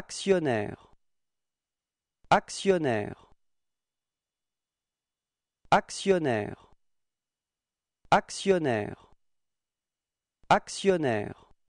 Actionnaire Actionnaire Actionnaire Actionnaire Actionnaire